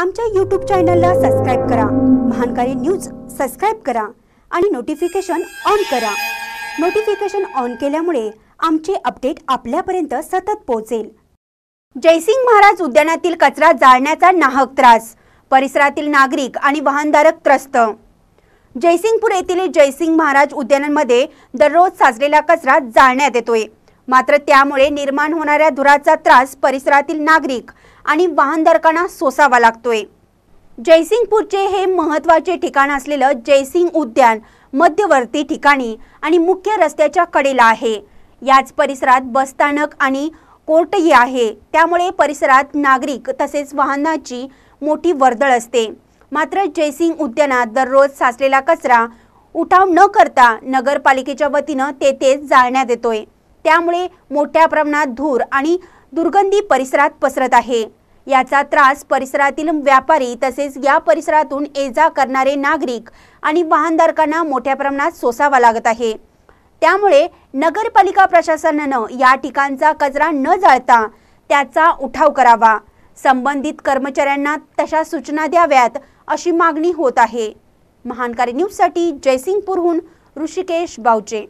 आमच्या यूट्यूब चॅनलला सबस्क्राईब करा महानकारी न्यूज सबस्क्राईब करा आणि नोटिफिकेशन ऑन करा नोटिफिकेशन ऑन केल्यामुळे आमचे अपडेट आपल्यापर्यंत सतत पोहोचेल जयसिंग महाराज उद्यानातील कचरा जाळण्याचा नाहक त्रास परिसरातील नागरिक आणि वाहनधारक त्रस्त जयसिंगपूर येथील जयसिंग महाराज उद्यानांमध्ये दररोज साजलेला कचरा जाळण्यात येतोय मात्र त्यामुळे निर्माण होणाऱ्या धुराचा त्रास परिसरातील नागरिक आणि वाहनधारकांना सोसावा लागतोय जयसिंगपूरचे हे महत्वाचे ठिकाण असलेलं जयसिंग उद्यान मध्यवर्ती ठिकाणी आणि मुख्य रस्त्याच्या कडेला आहे याच परिसरात बसस्थानक आणि कोर्टही आहे त्यामुळे परिसरात नागरिक तसेच वाहनाची मोठी वर्दळ असते मात्र जयसिंग उद्यानात दररोज साचलेला कचरा उठाव न करता नगरपालिकेच्या वतीनं तेथे जाळण्यात येतोय त्यामुळे मोठ्या प्रमाणात धूर आणि दुर्गंधी परिसरात पसरत आहे याचा त्रास परिसरातील व्यापारी तसेच या परिसरातून ये जा करणारे नागरिक आणि वाहनधारकांना मोठ्या प्रमाणात सोसावा लागत आहे त्यामुळे नगरपालिका प्रशासनानं या ठिकाणचा कचरा न जाळता त्याचा उठाव करावा संबंधित कर्मचाऱ्यांना तशा सूचना द्याव्यात अशी मागणी होत आहे महानकारी न्यूजसाठी जयसिंगपूरहून ऋषिकेश बावचे